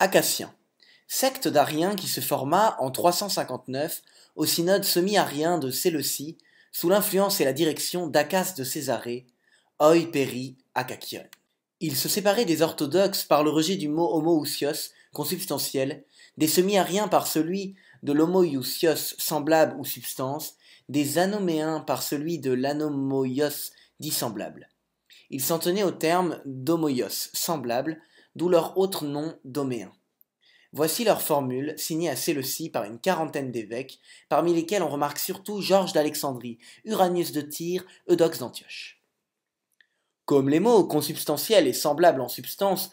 Acacien, Secte d'Ariens qui se forma en 359 au synode semi-arien de Séleucie, sous l'influence et la direction d'Acas de Césarée, peri, Acacien. Il se séparait des orthodoxes par le rejet du mot homoousios, consubstantiel, des semi-ariens par celui de l'homoiousios, semblable ou substance, des anoméens par celui de l'anomoios, dissemblable. Il s'en tenait au terme d'homoios, semblable, d'où leur autre nom doméen. Voici leur formule, signée à Séleucie par une quarantaine d'évêques, parmi lesquels on remarque surtout Georges d'Alexandrie, Uranus de Tyr, Eudox d'Antioche. Comme les mots consubstantiels et semblables en substance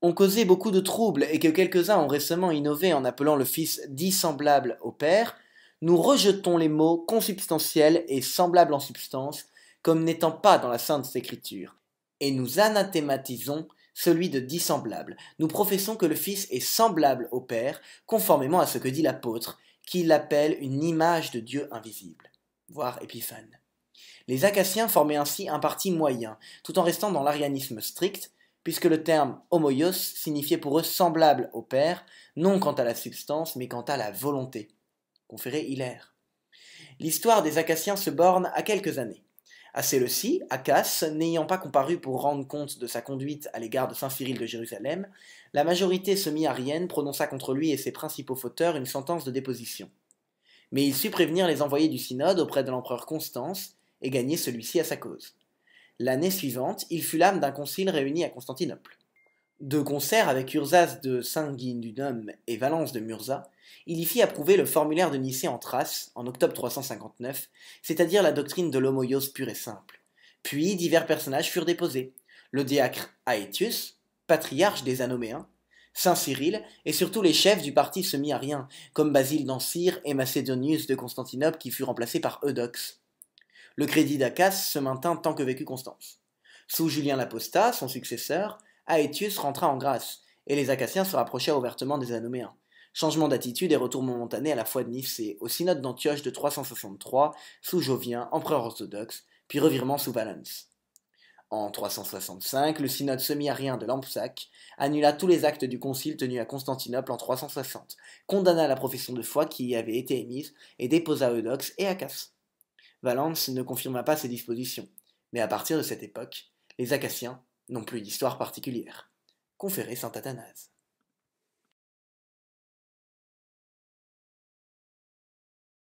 ont causé beaucoup de troubles et que quelques-uns ont récemment innové en appelant le Fils dissemblable au Père, nous rejetons les mots consubstantiels et semblables en substance comme n'étant pas dans la Sainte Écriture, et nous anathématisons celui de dissemblable. Nous professons que le Fils est semblable au Père, conformément à ce que dit l'apôtre, qui l'appelle une image de Dieu invisible, voire épiphane. Les Acaciens formaient ainsi un parti moyen, tout en restant dans l'arianisme strict, puisque le terme homoios signifiait pour eux semblable au Père, non quant à la substance, mais quant à la volonté. Conféré Hilaire. L'histoire des Acaciens se borne à quelques années. À ci Acas, n'ayant pas comparu pour rendre compte de sa conduite à l'égard de Saint-Cyril de Jérusalem, la majorité semi-arienne prononça contre lui et ses principaux fauteurs une sentence de déposition. Mais il sut prévenir les envoyés du synode auprès de l'empereur Constance et gagner celui-ci à sa cause. L'année suivante, il fut l'âme d'un concile réuni à Constantinople. De concert avec Urzas de saint guin du et Valence de Murza, il y fit approuver le formulaire de Nicée en Thrace, en octobre 359, c'est-à-dire la doctrine de l'homoios pure et simple. Puis divers personnages furent déposés le diacre Aetius, patriarche des Anoméens, Saint Cyril et surtout les chefs du parti semi-arien, comme Basile d'Ancyre et Macédonius de Constantinople qui fut remplacé par Eudox. Le crédit d'Acas se maintint tant que vécut Constance. Sous Julien l'Apostat, son successeur, Aetius rentra en grâce, et les Acaciens se rapprochèrent ouvertement des Anoméens. Changement d'attitude et retour momentané à la foi de et au synode d'Antioche de 363, sous Jovien, empereur orthodoxe, puis revirement sous Valence. En 365, le synode semi-arien de Lampsac annula tous les actes du concile tenu à Constantinople en 360, condamna la profession de foi qui y avait été émise et déposa Eudox et Acace. valence ne confirma pas ces dispositions, mais à partir de cette époque, les Acaciens non plus d'histoire particulière. Conféré Saint Athanase.